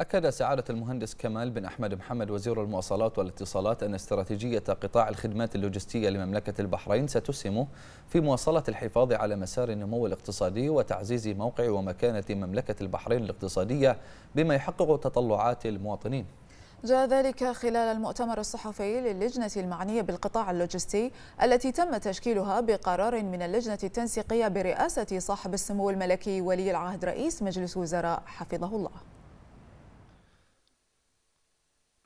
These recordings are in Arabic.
أكد سعادة المهندس كمال بن أحمد محمد وزير المواصلات والاتصالات أن استراتيجية قطاع الخدمات اللوجستية لمملكة البحرين ستسهم في مواصلة الحفاظ على مسار النمو الاقتصادي وتعزيز موقع ومكانة مملكة البحرين الاقتصادية بما يحقق تطلعات المواطنين جاء ذلك خلال المؤتمر الصحفي للجنة المعنية بالقطاع اللوجستي التي تم تشكيلها بقرار من اللجنة التنسيقية برئاسة صاحب السمو الملكي ولي العهد رئيس مجلس وزراء حفظه الله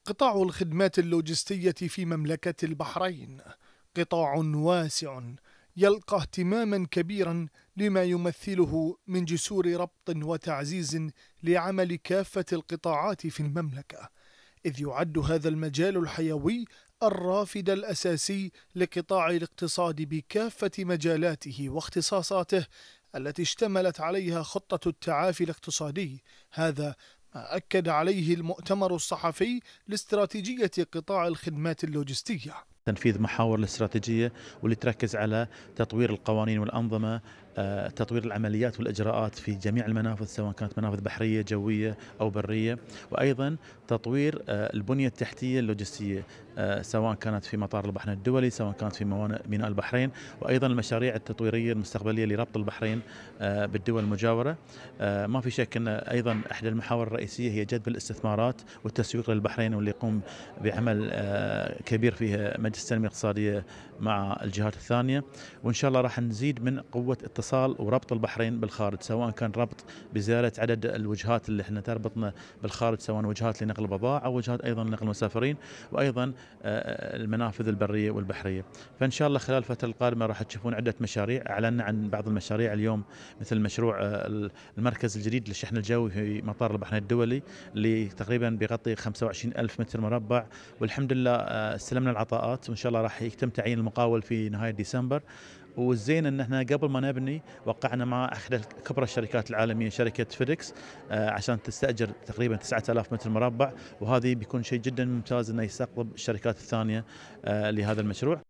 قطاع الخدمات اللوجستية في مملكة البحرين قطاع واسع يلقى اهتماما كبيرا لما يمثله من جسور ربط وتعزيز لعمل كافة القطاعات في المملكة إذ يعد هذا المجال الحيوي الرافد الأساسي لقطاع الاقتصاد بكافة مجالاته واختصاصاته التي اشتملت عليها خطة التعافي الاقتصادي هذا أكد عليه المؤتمر الصحفي لاستراتيجية قطاع الخدمات اللوجستية تنفيذ محاور الاستراتيجية واللي تركز على تطوير القوانين والأنظمة تطوير العمليات والاجراءات في جميع المنافذ سواء كانت منافذ بحريه جويه او بريه وايضا تطوير آه، البنيه التحتيه اللوجستيه آه، سواء كانت في مطار البحرين الدولي سواء كانت في ميناء البحرين وايضا المشاريع التطويريه المستقبليه لربط البحرين آه، بالدول المجاوره ما في شك ان ايضا احدى المحاور الرئيسيه هي جذب الاستثمارات والتسويق للبحرين واللي يقوم بعمل كبير فيها مجلس التنميه الاقتصاديه مع الجهات الثانيه وان شاء الله راح نزيد من قوه التص الاتصال وربط البحرين بالخارج سواء كان ربط بزياده عدد الوجهات اللي احنا تربطنا بالخارج سواء وجهات لنقل بضائع او وجهات ايضا لنقل المسافرين وايضا آه، المنافذ البريه والبحريه فان شاء الله خلال الفتره القادمه راح تشوفون عده مشاريع اعلنا عن بعض المشاريع اليوم مثل مشروع آه، المركز الجديد للشحن الجوي في مطار البحرين الدولي اللي تقريبا بيغطي 25 ألف متر مربع والحمد لله آه، استلمنا العطاءات وإن شاء الله راح يتم تعيين المقاول في نهاية ديسمبر والزين ان احنا قبل ما نبني وقعنا مع احدى كبرى الشركات العالميه شركه فيدكس آه، عشان تستاجر تقريبا 9000 متر مربع وهذه بيكون شيء جدا ممتاز انه يستقطب الشركات الثانيه آه، لهذا المشروع.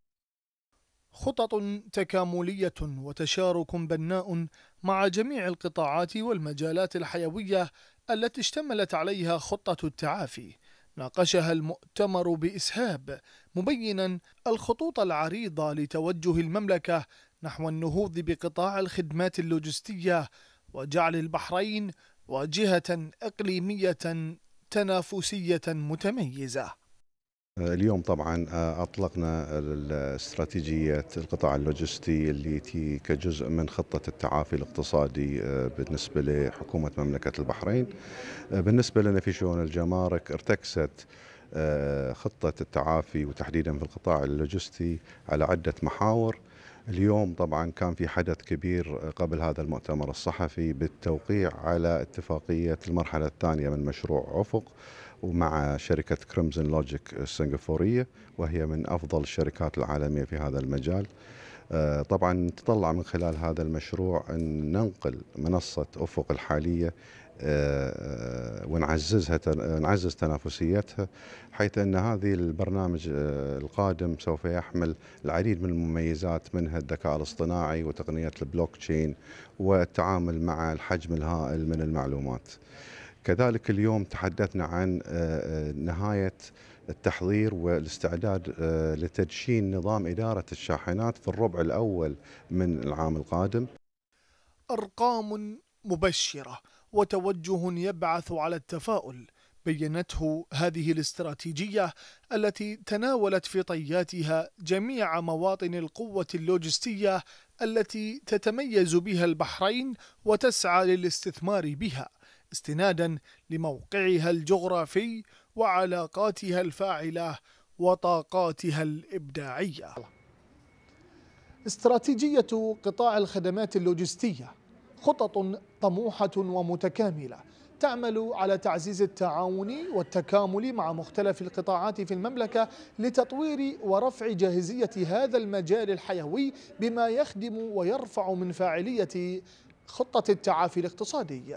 خطط تكامليه وتشارك بناء مع جميع القطاعات والمجالات الحيويه التي اشتملت عليها خطه التعافي. ناقشها المؤتمر بإسهاب مبينا الخطوط العريضة لتوجه المملكة نحو النهوض بقطاع الخدمات اللوجستية وجعل البحرين واجهة إقليمية تنافسية متميزة آه، اليوم طبعا آه، اطلقنا استراتيجيه القطاع اللوجستي اللي تي كجزء من خطه التعافي الاقتصادي آه، بالنسبه لحكومه مملكه البحرين. بالنسبه لنا في شؤون الجمارك ارتكست خطه التعافي وتحديدا في القطاع اللوجستي على عده محاور. اليوم طبعا كان في حدث كبير قبل هذا المؤتمر الصحفي بالتوقيع على اتفاقيه المرحله الثانيه من مشروع افق. ومع شركة كريمزن لوجيك السنغافورية وهي من أفضل الشركات العالمية في هذا المجال آه، طبعا نتطلع من خلال هذا المشروع أن ننقل منصة أفق الحالية آه، آه، ونعززها نعزز تنافسيتها حيث ان هذه البرنامج القادم سوف يحمل العديد من المميزات منها الذكاء الاصطناعي وتقنيه البلوك تشين والتعامل مع الحجم الهائل من المعلومات. كذلك اليوم تحدثنا عن آه، آه، نهاية التحضير والاستعداد آه، لتدشين نظام إدارة الشاحنات في الربع الأول من العام القادم أرقام مبشرة وتوجه يبعث على التفاؤل بينته هذه الاستراتيجية التي تناولت في طياتها جميع مواطن القوة اللوجستية التي تتميز بها البحرين وتسعى للاستثمار بها استنادا لموقعها الجغرافي وعلاقاتها الفاعلة وطاقاتها الإبداعية استراتيجية قطاع الخدمات اللوجستية خطط طموحة ومتكاملة تعمل على تعزيز التعاون والتكامل مع مختلف القطاعات في المملكة لتطوير ورفع جاهزية هذا المجال الحيوي بما يخدم ويرفع من فاعلية خطة التعافي الاقتصادي